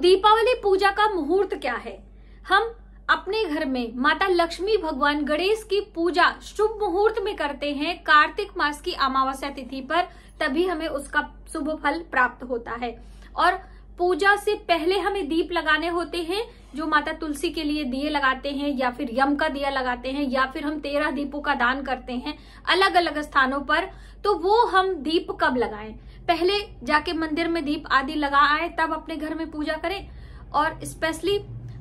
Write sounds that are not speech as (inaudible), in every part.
दीपावली पूजा का मुहूर्त क्या है हम अपने घर में माता लक्ष्मी भगवान गणेश की पूजा शुभ मुहूर्त में करते हैं कार्तिक मास की अमावस्या तिथि पर तभी हमें उसका शुभ फल प्राप्त होता है और पूजा से पहले हमें दीप लगाने होते हैं जो माता तुलसी के लिए दिए लगाते हैं या फिर यम का दिया लगाते हैं या फिर हम तेरह दीपों का दान करते हैं अलग अलग स्थानों पर तो वो हम दीप कब लगाएं पहले जाके मंदिर में दीप आदि लगा आए तब अपने घर में पूजा करें और स्पेशली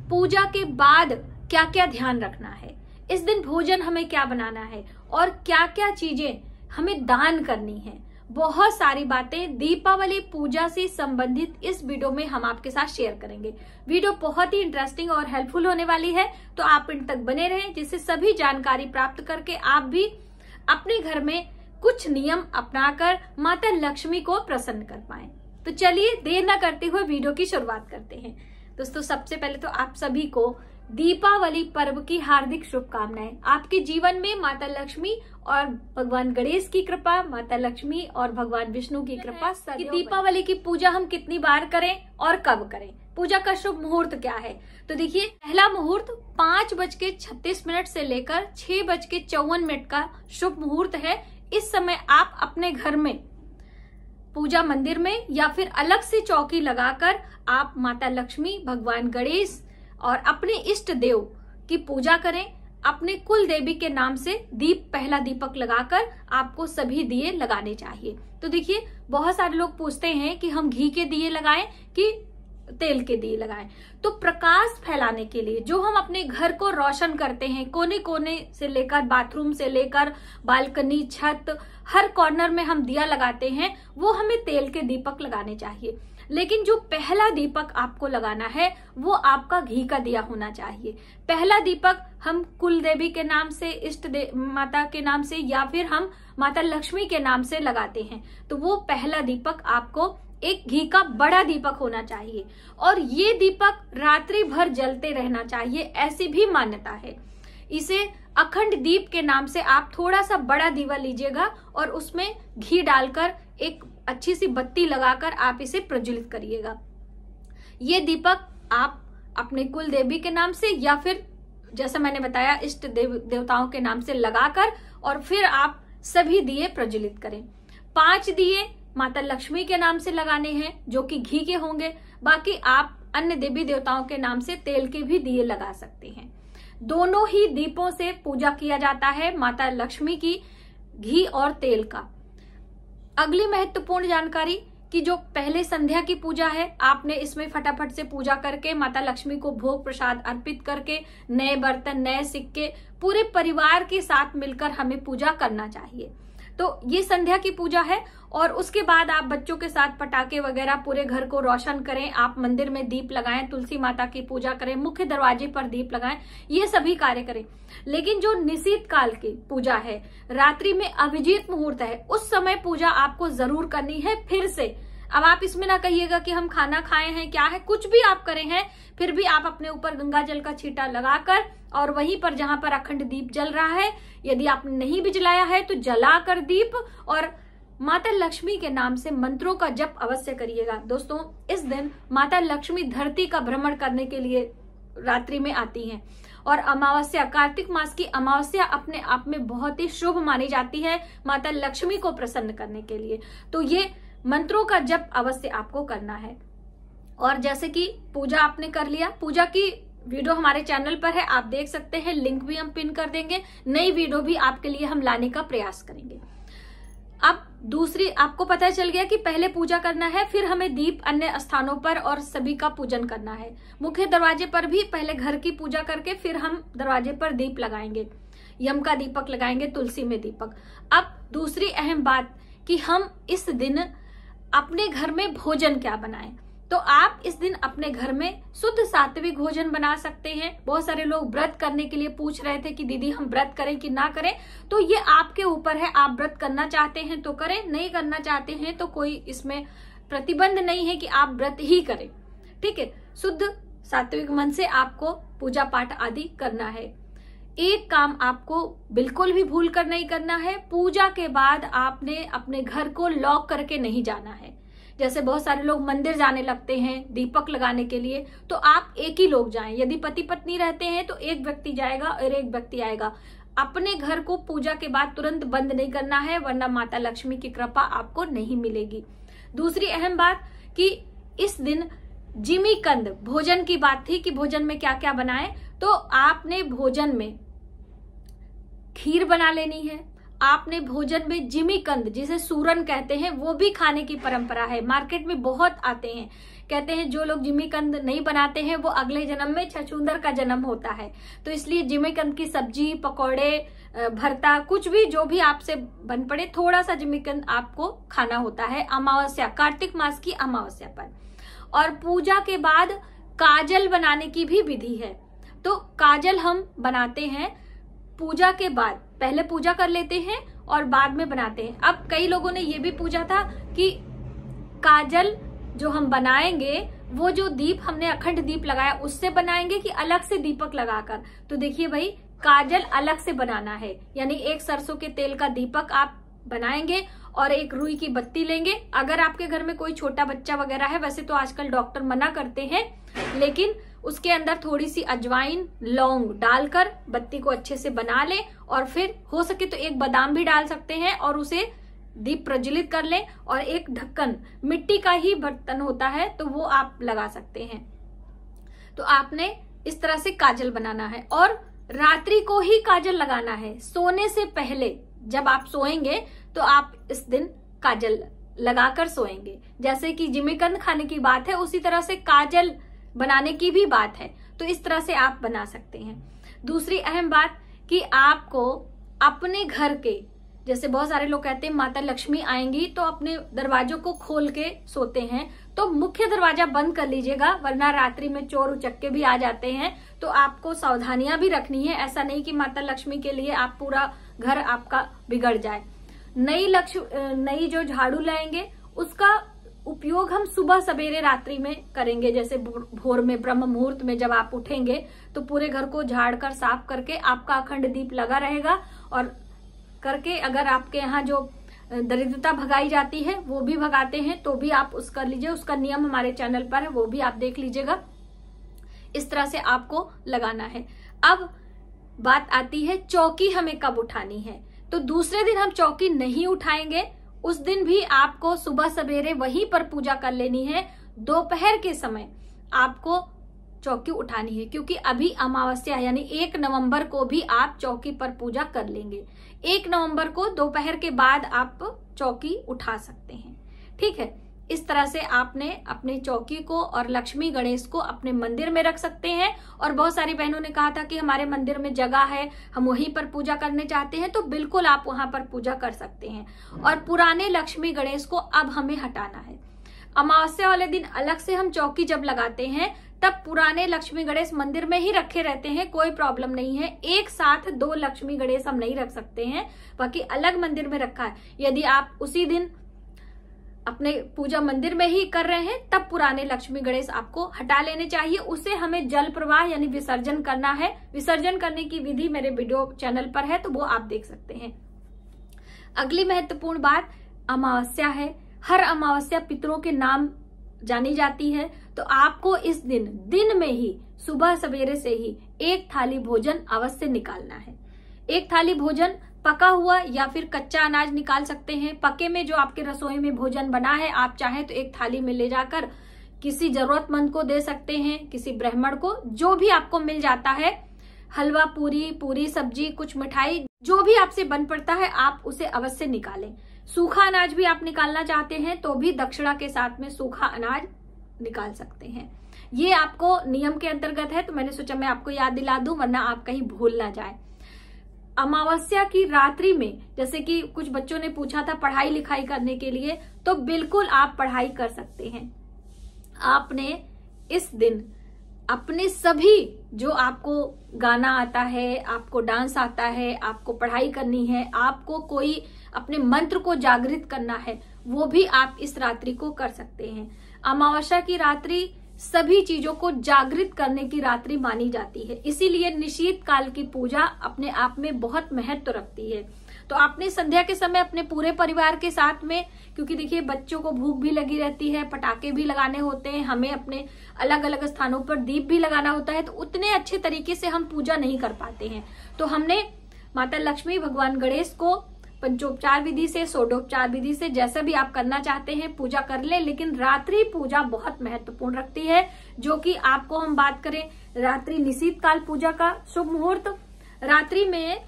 पूजा के बाद क्या क्या ध्यान रखना है इस दिन भोजन हमें क्या बनाना है और क्या क्या चीजें हमें दान करनी है बहुत सारी बातें दीपावली पूजा से संबंधित इस वीडियो में हम आपके साथ शेयर करेंगे वीडियो बहुत ही इंटरेस्टिंग और हेल्पफुल होने वाली है तो आप इन तक बने रहें जिससे सभी जानकारी प्राप्त करके आप भी अपने घर में कुछ नियम अपनाकर माता लक्ष्मी को प्रसन्न कर पाए तो चलिए देर न करते हुए वीडियो की शुरुआत करते हैं दोस्तों सबसे पहले तो आप सभी को दीपावली पर्व की हार्दिक शुभकामनाएं आपके जीवन में माता लक्ष्मी और भगवान गणेश की कृपा माता लक्ष्मी और भगवान विष्णु की कृपा (laughs) कि दीपावली की पूजा हम कितनी बार करें और कब करें पूजा का शुभ मुहूर्त क्या है तो देखिए पहला मुहूर्त पाँच बज के छत्तीस मिनट से लेकर छह बज के चौवन मिनट का शुभ मुहूर्त है इस समय आप अपने घर में पूजा मंदिर में या फिर अलग से चौकी लगाकर आप माता लक्ष्मी भगवान गणेश और अपने इष्ट देव की पूजा करें अपने कुल देवी के नाम से दीप पहला दीपक लगाकर आपको सभी दिए लगाने चाहिए तो देखिए बहुत सारे लोग पूछते हैं कि हम घी के दिए लगाएं कि तेल के दिए लगाए तो प्रकाश फैलाने के लिए जो हम अपने घर को रोशन करते हैं कोने कोने से लेकर बाथरूम से लेकर बालकनी छत हर कॉर्नर में हम दिया लगाते हैं वो हमें तेल के दीपक लगाने चाहिए लेकिन जो पहला दीपक आपको लगाना है वो आपका घी का दिया होना चाहिए पहला दीपक हम कुल देवी के नाम से इष्ट माता के नाम से या फिर हम माता लक्ष्मी के नाम से लगाते हैं तो वो पहला दीपक आपको एक घी का बड़ा दीपक होना चाहिए और ये दीपक रात्रि भर जलते रहना चाहिए ऐसी भी मान्यता है इसे अखंड दीप के नाम से आप थोड़ा सा बड़ा दीवा लीजिएगा और उसमें घी डालकर एक अच्छी सी बत्ती लगाकर आप इसे प्रज्वलित करिएगा ये दीपक आप अपने कुल देवी के नाम से या फिर जैसा मैंने बताया इष्ट देव देवताओं के नाम से लगाकर और फिर आप सभी दिए प्रज्वलित करें पांच दिए माता लक्ष्मी के नाम से लगाने हैं जो कि घी के होंगे बाकी आप अन्य देवी देवताओं के नाम से तेल के भी दिए लगा सकते हैं दोनों ही दीपों से पूजा किया जाता है माता लक्ष्मी की घी और तेल का अगली महत्वपूर्ण जानकारी कि जो पहले संध्या की पूजा है आपने इसमें फटाफट से पूजा करके माता लक्ष्मी को भोग प्रसाद अर्पित करके नए बर्तन नए सिक्के पूरे परिवार के साथ मिलकर हमें पूजा करना चाहिए तो ये संध्या की पूजा है और उसके बाद आप बच्चों के साथ पटाखे वगैरह पूरे घर को रोशन करें आप मंदिर में दीप लगाएं तुलसी माता की पूजा करें मुख्य दरवाजे पर दीप लगाएं ये सभी कार्य करें लेकिन जो निशीत काल की पूजा है रात्रि में अभिजीत मुहूर्त है उस समय पूजा आपको जरूर करनी है फिर से अब आप इसमें ना कहिएगा कि हम खाना खाए हैं क्या है कुछ भी आप करें हैं फिर भी आप अपने ऊपर गंगा जल का छीटा लगाकर और वहीं पर जहां पर अखंड दीप जल रहा है यदि आपने नहीं भी जलाया है तो जलाकर दीप और माता लक्ष्मी के नाम से मंत्रों का जप अवश्य करिएगा दोस्तों इस दिन माता लक्ष्मी धरती का भ्रमण करने के लिए रात्रि में आती है और अमावस्या कार्तिक मास की अमावस्या अपने आप में बहुत ही शुभ मानी जाती है माता लक्ष्मी को प्रसन्न करने के लिए तो ये मंत्रों का जप अवश्य आपको करना है और जैसे कि पूजा आपने कर लिया पूजा की वीडियो हमारे चैनल पर है आप देख सकते हैं लिंक भी हम पिन कर देंगे नई वीडियो भी आपके लिए हम लाने का प्रयास करेंगे अब दूसरी आपको पता चल गया कि पहले पूजा करना है फिर हमें दीप अन्य स्थानों पर और सभी का पूजन करना है मुख्य दरवाजे पर भी पहले घर की पूजा करके फिर हम दरवाजे पर दीप लगाएंगे यम का दीपक लगाएंगे तुलसी में दीपक अब दूसरी अहम बात कि हम इस दिन अपने घर में भोजन क्या बनाएं तो आप इस दिन अपने घर में शुद्ध सात्विक भोजन बना सकते हैं बहुत सारे लोग व्रत करने के लिए पूछ रहे थे कि दीदी हम व्रत करें कि ना करें तो ये आपके ऊपर है आप व्रत करना चाहते हैं तो करें नहीं करना चाहते हैं तो कोई इसमें प्रतिबंध नहीं है कि आप व्रत ही करें ठीक है शुद्ध सात्विक मन से आपको पूजा पाठ आदि करना है एक काम आपको बिल्कुल भी भूल कर नहीं करना है पूजा के बाद आपने अपने घर को लॉक करके नहीं जाना है जैसे बहुत सारे लोग मंदिर जाने लगते हैं दीपक लगाने के लिए तो आप एक ही लोग जाएं यदि पति पत्नी रहते हैं तो एक व्यक्ति जाएगा और एक व्यक्ति आएगा अपने घर को पूजा के बाद तुरंत बंद नहीं करना है वरना माता लक्ष्मी की कृपा आपको नहीं मिलेगी दूसरी अहम बात कि इस दिन जिमी कंद भोजन की बात थी कि भोजन में क्या क्या बनाएं तो आपने भोजन में खीर बना लेनी है आपने भोजन में जिमीकंद जिसे सूरन कहते हैं वो भी खाने की परंपरा है मार्केट में बहुत आते हैं कहते हैं जो लोग जिमीकंद नहीं बनाते हैं वो अगले जन्म में छछूंदर का जन्म होता है तो इसलिए जिमीकंद की सब्जी पकौड़े भरता कुछ भी जो भी आपसे बन पड़े थोड़ा सा जिमीकंद आपको खाना होता है अमावस्या कार्तिक मास की अमावस्या पर और पूजा के बाद काजल बनाने की भी विधि है तो काजल हम बनाते हैं पूजा के बाद पहले पूजा कर लेते हैं और बाद में बनाते हैं अब कई लोगों ने ये भी पूछा था कि काजल जो हम बनाएंगे वो जो दीप हमने अखंड दीप लगाया उससे बनाएंगे कि अलग से दीपक लगाकर तो देखिए भाई काजल अलग से बनाना है यानी एक सरसों के तेल का दीपक आप बनाएंगे और एक रुई की बत्ती लेंगे अगर आपके घर में कोई छोटा बच्चा वगैरह है वैसे तो आजकल डॉक्टर मना करते हैं लेकिन उसके अंदर थोड़ी सी अजवाइन लौंग डालकर बत्ती को अच्छे से बना लें और फिर हो सके तो एक बादाम भी डाल सकते हैं और उसे दीप प्रज्वलित कर लें और एक ढक्कन मिट्टी का ही बर्तन होता है तो वो आप लगा सकते हैं तो आपने इस तरह से काजल बनाना है और रात्रि को ही काजल लगाना है सोने से पहले जब आप सोएंगे तो आप इस दिन काजल लगाकर सोएंगे जैसे कि जिमीकंद खाने की बात है उसी तरह से काजल बनाने की भी बात है तो इस तरह से आप बना सकते हैं दूसरी अहम बात कि आपको अपने घर के जैसे बहुत सारे लोग कहते हैं माता लक्ष्मी आएंगी तो अपने दरवाजों को खोल के सोते हैं तो मुख्य दरवाजा बंद कर लीजिएगा वरना रात्रि में चोर उचक्के भी आ जाते हैं तो आपको सावधानियां भी रखनी है ऐसा नहीं कि माता लक्ष्मी के लिए आप पूरा घर आपका बिगड़ जाए नई लक्ष्मी नई जो झाड़ू लाएंगे उसका उपयोग हम सुबह सवेरे रात्रि में करेंगे जैसे भोर में ब्रह्म मुहूर्त में जब आप उठेंगे तो पूरे घर को झाड़ कर साफ करके आपका अखंड दीप लगा रहेगा और करके अगर आपके यहाँ जो दरिद्रता भगाई जाती है वो भी भगाते हैं तो भी आप उस कर लीजिए उसका नियम हमारे चैनल पर है वो भी आप देख लीजिएगा इस तरह से आपको लगाना है अब बात आती है चौकी हमें कब उठानी है तो दूसरे दिन हम चौकी नहीं उठाएंगे उस दिन भी आपको सुबह सवेरे वहीं पर पूजा कर लेनी है दोपहर के समय आपको चौकी उठानी है क्योंकि अभी अमावस्या यानी एक नवंबर को भी आप चौकी पर पूजा कर लेंगे एक नवंबर को दोपहर के बाद आप चौकी उठा सकते हैं ठीक है इस तरह से आपने अपने चौकी को और लक्ष्मी गणेश को अपने मंदिर में रख सकते हैं और बहुत सारी बहनों ने कहा था कि हमारे मंदिर में जगह है हम वहीं पर पूजा करने चाहते हैं तो बिल्कुल आप वहां पर पूजा कर सकते हैं और पुराने लक्ष्मी गणेश को अब हमें हटाना है अमावस्या वाले दिन अलग से हम चौकी जब लगाते हैं तब पुराने लक्ष्मी गणेश मंदिर में ही रखे रहते हैं कोई प्रॉब्लम नहीं है एक साथ दो लक्ष्मी गणेश हम नहीं रख सकते हैं बाकी अलग मंदिर में रखा है यदि आप उसी दिन अपने पूजा मंदिर में ही कर रहे हैं तब पुराने लक्ष्मी गणेश आपको हटा लेने चाहिए उसे हमें जल प्रवाह यानी विसर्जन करना है विसर्जन करने की विधि मेरे वीडियो चैनल पर है तो वो आप देख सकते हैं अगली महत्वपूर्ण बात अमावस्या है हर अमावस्या पितरों के नाम जानी जाती है तो आपको इस दिन दिन में ही सुबह सवेरे से ही एक थाली भोजन अवश्य निकालना है एक थाली भोजन पका हुआ या फिर कच्चा अनाज निकाल सकते हैं पके में जो आपके रसोई में भोजन बना है आप चाहे तो एक थाली में ले जाकर किसी जरूरतमंद को दे सकते हैं किसी ब्राह्मण को जो भी आपको मिल जाता है हलवा पूरी पूरी सब्जी कुछ मिठाई जो भी आपसे बन पड़ता है आप उसे अवश्य निकालें सूखा अनाज भी आप निकालना चाहते हैं तो भी दक्षिणा के साथ में सूखा अनाज निकाल सकते हैं ये आपको नियम के अंतर्गत है तो मैंने सोचा मैं आपको याद दिला दूं वरना आप कहीं भूल ना जाए अमावस्या की रात्रि में जैसे कि कुछ बच्चों ने पूछा था पढ़ाई लिखाई करने के लिए तो बिल्कुल आप पढ़ाई कर सकते हैं आपने इस दिन अपने सभी जो आपको गाना आता है आपको डांस आता है आपको पढ़ाई करनी है आपको कोई अपने मंत्र को जागृत करना है वो भी आप इस रात्रि को कर सकते हैं अमावस्या की रात्रि सभी चीजों को जागृत करने की रात्रि मानी जाती है इसीलिए निशीत काल की पूजा अपने आप में बहुत महत्व रखती है तो आपने संध्या के समय अपने पूरे परिवार के साथ में क्योंकि देखिए बच्चों को भूख भी लगी रहती है पटाखे भी लगाने होते हैं हमें अपने अलग अलग स्थानों पर दीप भी लगाना होता है तो उतने अच्छे तरीके से हम पूजा नहीं कर पाते हैं तो हमने माता लक्ष्मी भगवान गणेश को पंचोपचार विधि से सोडोपचार विधि से जैसे भी आप करना चाहते हैं पूजा कर ले लेकिन रात्रि पूजा बहुत महत्वपूर्ण रखती है जो कि आपको हम बात करें रात्रि निशीत काल पूजा का शुभ मुहूर्त रात्रि में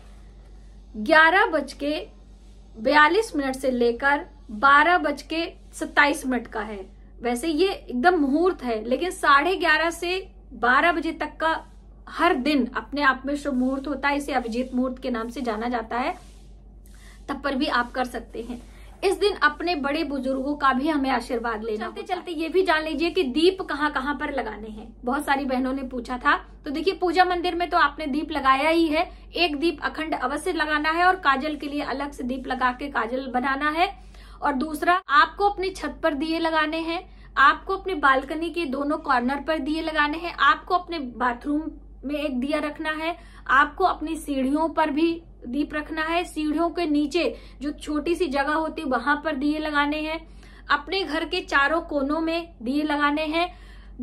ग्यारह बज के बयालीस मिनट से लेकर बारह बज के मिनट का है वैसे ये एकदम मुहूर्त है लेकिन साढ़े ग्यारह से बारह बजे तक का हर दिन अपने आप में शुभ मुहूर्त होता है इसे अभिजीत मुहूर्त के नाम से जाना जाता है तब पर भी आप कर सकते हैं इस दिन अपने बड़े बुजुर्गों का भी हमें आशीर्वाद लेना चलते चलते ये भी जान लीजिए कि दीप कहाँ कहाँ पर लगाने हैं बहुत सारी बहनों ने पूछा था तो देखिए पूजा मंदिर में तो आपने दीप लगाया ही है एक दीप अखंड अवश्य लगाना है और काजल के लिए अलग से दीप लगा के काजल बनाना है और दूसरा आपको अपनी छत पर दिए लगाने हैं आपको अपने बालकनी के दोनों कॉर्नर पर दिए लगाने हैं आपको अपने बाथरूम में एक दिया रखना है आपको अपनी सीढ़ियों पर भी दीप रखना है सीढ़ियों के नीचे जो छोटी सी जगह होती है वहां पर दिए लगाने हैं अपने घर के चारों कोनों में दिए लगाने हैं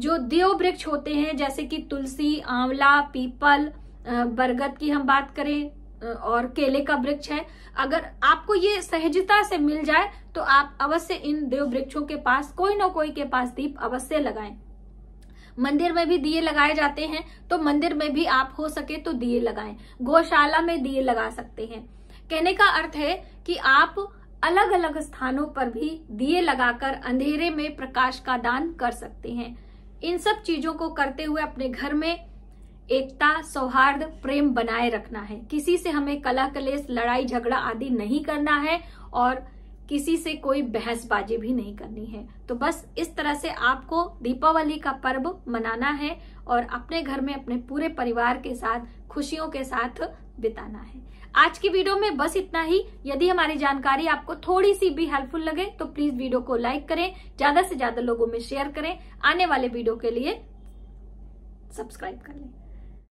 जो देव वृक्ष होते हैं जैसे कि तुलसी आंवला पीपल बरगद की हम बात करें और केले का वृक्ष है अगर आपको ये सहजता से मिल जाए तो आप अवश्य इन देव वृक्षों के पास कोई ना कोई के पास दीप अवश्य लगाएं मंदिर में भी दिए लगाए जाते हैं तो मंदिर में भी आप हो सके तो दिए लगाएं गौशाला में दिए लगा सकते हैं कहने का अर्थ है कि आप अलग अलग स्थानों पर भी दिए लगाकर अंधेरे में प्रकाश का दान कर सकते हैं इन सब चीजों को करते हुए अपने घर में एकता सौहार्द प्रेम बनाए रखना है किसी से हमें कला कलेस लड़ाई झगड़ा आदि नहीं करना है और किसी से कोई बहसबाजी भी नहीं करनी है तो बस इस तरह से आपको दीपावली का पर्व मनाना है और अपने घर में अपने पूरे परिवार के साथ खुशियों के साथ बिताना है आज की वीडियो में बस इतना ही यदि हमारी जानकारी आपको थोड़ी सी भी हेल्पफुल लगे तो प्लीज वीडियो को लाइक करें ज्यादा से ज्यादा लोगों में शेयर करें आने वाले वीडियो के लिए सब्सक्राइब कर लें